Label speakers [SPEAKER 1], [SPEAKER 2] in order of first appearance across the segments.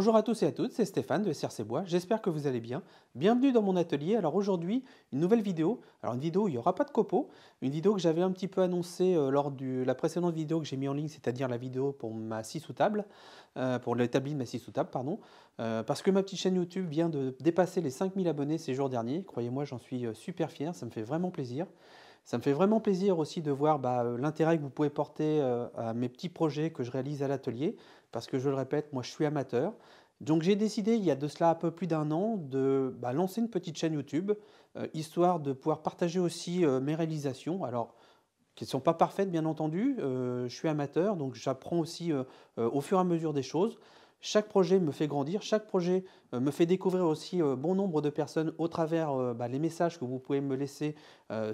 [SPEAKER 1] Bonjour à tous et à toutes, c'est Stéphane de SRC Bois, j'espère que vous allez bien. Bienvenue dans mon atelier. Alors aujourd'hui, une nouvelle vidéo. Alors une vidéo où il n'y aura pas de copeaux, une vidéo que j'avais un petit peu annoncée euh, lors de la précédente vidéo que j'ai mis en ligne, c'est-à-dire la vidéo pour ma scie sous table, euh, pour l'établi de ma scie sous table, pardon, euh, parce que ma petite chaîne YouTube vient de dépasser les 5000 abonnés ces jours derniers. Croyez-moi, j'en suis super fier, ça me fait vraiment plaisir. Ça me fait vraiment plaisir aussi de voir bah, l'intérêt que vous pouvez porter à mes petits projets que je réalise à l'atelier parce que je le répète, moi je suis amateur. Donc j'ai décidé il y a de cela un peu plus d'un an de bah, lancer une petite chaîne YouTube, euh, histoire de pouvoir partager aussi euh, mes réalisations. Alors, qui ne sont pas parfaites bien entendu, euh, je suis amateur, donc j'apprends aussi au fur et à mesure des choses. Chaque projet me fait grandir, chaque projet me fait découvrir aussi bon nombre de personnes au travers bah, les messages que vous pouvez me laisser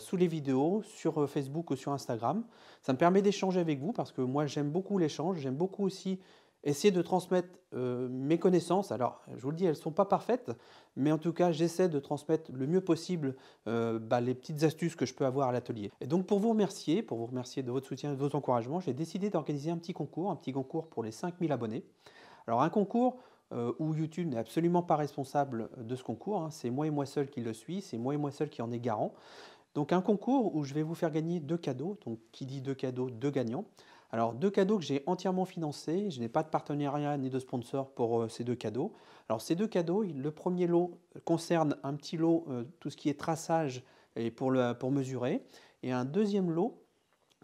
[SPEAKER 1] sous les vidéos, sur Facebook ou sur Instagram. Ça me permet d'échanger avec vous parce que moi j'aime beaucoup l'échange, j'aime beaucoup aussi essayer de transmettre euh, mes connaissances. Alors, je vous le dis, elles ne sont pas parfaites, mais en tout cas, j'essaie de transmettre le mieux possible euh, bah, les petites astuces que je peux avoir à l'atelier. Et donc, pour vous remercier, pour vous remercier de votre soutien et de vos encouragements, j'ai décidé d'organiser un petit concours, un petit concours pour les 5000 abonnés. Alors, un concours euh, où YouTube n'est absolument pas responsable de ce concours, hein. c'est moi et moi seul qui le suis, c'est moi et moi seul qui en est garant. Donc, un concours où je vais vous faire gagner deux cadeaux, donc qui dit deux cadeaux, deux gagnants. Alors, deux cadeaux que j'ai entièrement financés. Je n'ai pas de partenariat ni de sponsor pour euh, ces deux cadeaux. Alors, ces deux cadeaux, le premier lot euh, concerne un petit lot, euh, tout ce qui est traçage et pour, mesurer. Et un deuxième lot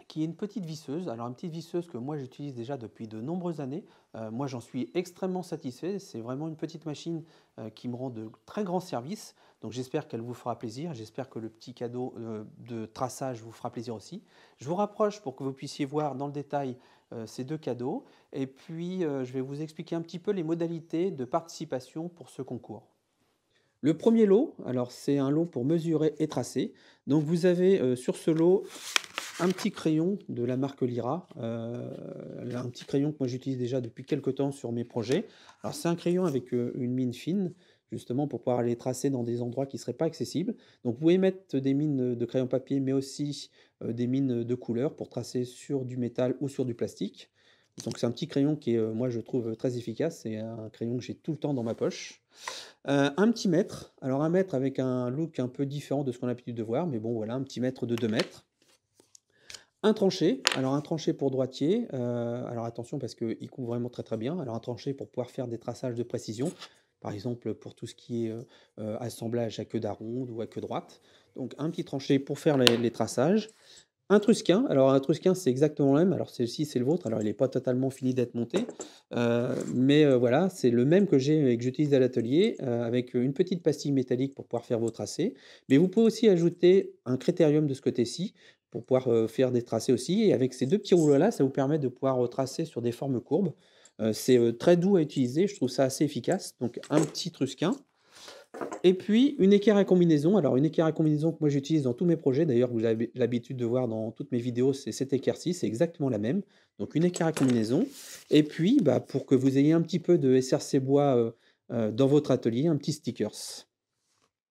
[SPEAKER 1] qui est une petite visseuse. Alors une petite visseuse que moi j'utilise déjà depuis de nombreuses années. moi j'en suis extrêmement satisfait. C'est vraiment une petite machine qui me rend de très grands services. Donc j'espère qu'elle vous fera plaisir. J'espère que le petit cadeau euh, de traçage vous fera plaisir aussi. Je vous rapproche pour que vous puissiez voir dans le détail euh, ces deux cadeaux. Et puis euh, je vais vous expliquer un petit peu les modalités de participation pour ce concours. Le premier lot, alors c'est un lot pour mesurer et tracer. Donc vous avez sur ce lot un petit crayon de la marque Lyra, un petit crayon que moi j'utilise déjà depuis quelques temps sur mes projets. Alors c'est un crayon avec une mine fine justement pour pouvoir les tracer dans des endroits qui ne seraient pas accessibles. Donc vous pouvez mettre des mines de crayon papier, mais aussi euh, des mines de couleur pour tracer sur du métal ou sur du plastique. Donc c'est un petit crayon qui est, euh, moi je trouve très efficace, c'est un crayon que j'ai tout le temps dans ma poche. Euh, un petit mètre, alors un mètre avec un look un peu différent de ce qu'on a l'habitude de voir, mais bon voilà, un petit mètre de 2 mètres. Un tranché, alors un tranché pour droitier, alors attention parce qu'il coupe vraiment très très bien, alors un tranché pour pouvoir faire des traçages de précision, par exemple pour tout ce qui est euh, euh, assemblage à queue d'aronde ou à queue droite. Donc un petit tranché pour faire les, traçages. Un trusquin, alors un trusquin c'est exactement le même, alors celui-ci c'est le vôtre, alors il n'est pas totalement fini d'être monté, euh, mais voilà, c'est le même que j'ai que j'utilise à l'atelier, avec une petite pastille métallique pour pouvoir faire vos tracés, mais vous pouvez aussi ajouter un critérium de ce côté-ci, pour pouvoir euh, faire des tracés aussi. Et avec ces deux petits rouleaux-là, ça vous permet de pouvoir euh, tracer sur des formes courbes. Euh, c'est très doux à utiliser, je trouve ça assez efficace. Donc un petit trusquin. Et puis une équerre à combinaison. Alors une équerre à combinaison que moi j'utilise dans tous mes projets, d'ailleurs vous avez l'habitude de voir dans toutes mes vidéos, c'est cette équerre-ci, c'est exactement la même. Donc une équerre à combinaison. Et puis bah, pour que vous ayez un petit peu de SRC bois dans votre atelier, un petit stickers.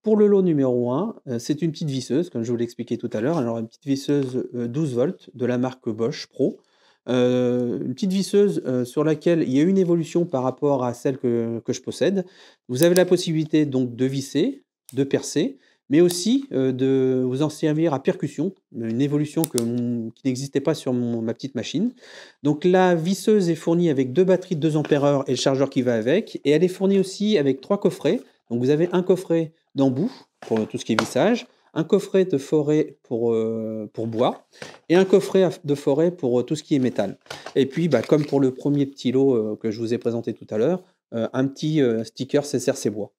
[SPEAKER 1] Pour le lot numéro 1, euh, c'est une petite visseuse, comme je vous l'expliquais tout à l'heure. Alors, une petite visseuse 12 euh, volts de la marque Bosch Pro. Euh, une petite visseuse sur laquelle il y a une évolution par rapport à celle que, je possède. Vous avez la possibilité donc de visser, de percer, mais aussi de vous en servir à percussion, une évolution qui n'existait pas sur ma petite machine. Donc la visseuse est fournie avec deux batteries de 2 Ah et le chargeur qui va avec, et elle est fournie aussi avec trois coffrets donc vous avez un coffret d'embout pour tout ce qui est vissage, un coffret de forêt pour, euh, bois et un coffret de forêt pour euh, tout ce qui est métal. Et puis, bah, comme pour le premier petit lot euh, que je vous ai présenté tout à l'heure, un petit sticker CCRC bois.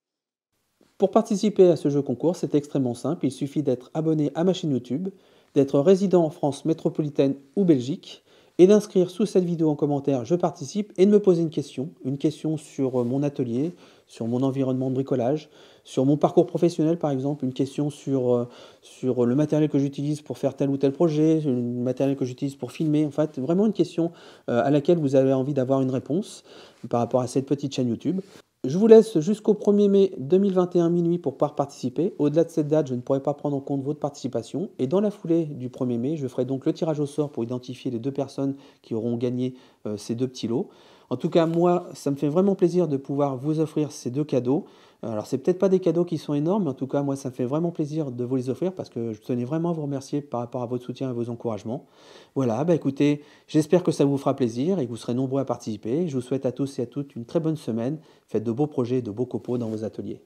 [SPEAKER 1] Pour participer à ce jeu concours, c'est extrêmement simple. Il suffit d'être abonné à ma chaîne YouTube, d'être résident en France métropolitaine ou Belgique et d'inscrire sous cette vidéo en commentaire je participe et de me poser une question, une question sur euh, mon atelier, sur mon environnement de bricolage, sur mon parcours professionnel par exemple, une question sur, euh, sur le matériel que j'utilise pour faire tel ou tel projet, le matériel que j'utilise pour filmer, en fait, vraiment une question euh, à laquelle vous avez envie d'avoir une réponse par rapport à cette petite chaîne YouTube. Je vous laisse jusqu'au 1er mai 2021 minuit pour pouvoir participer. Au-delà de cette date, je ne pourrai pas prendre en compte votre participation. Et dans la foulée du 1er mai, je ferai donc le tirage au sort pour identifier les deux personnes qui auront gagné euh, ces deux petits lots. En tout cas, moi, ça me fait vraiment plaisir de pouvoir vous offrir ces deux cadeaux. Alors, c'est peut-être pas des cadeaux qui sont énormes, mais en tout cas, moi, ça me fait vraiment plaisir de vous les offrir parce que je tenais vraiment à vous remercier par rapport à votre soutien et vos encouragements. Voilà, bah écoutez, j'espère que ça vous fera plaisir et que vous serez nombreux à participer. Je vous souhaite à tous et à toutes une très bonne semaine. Faites de beaux projets de beaux copeaux dans vos ateliers.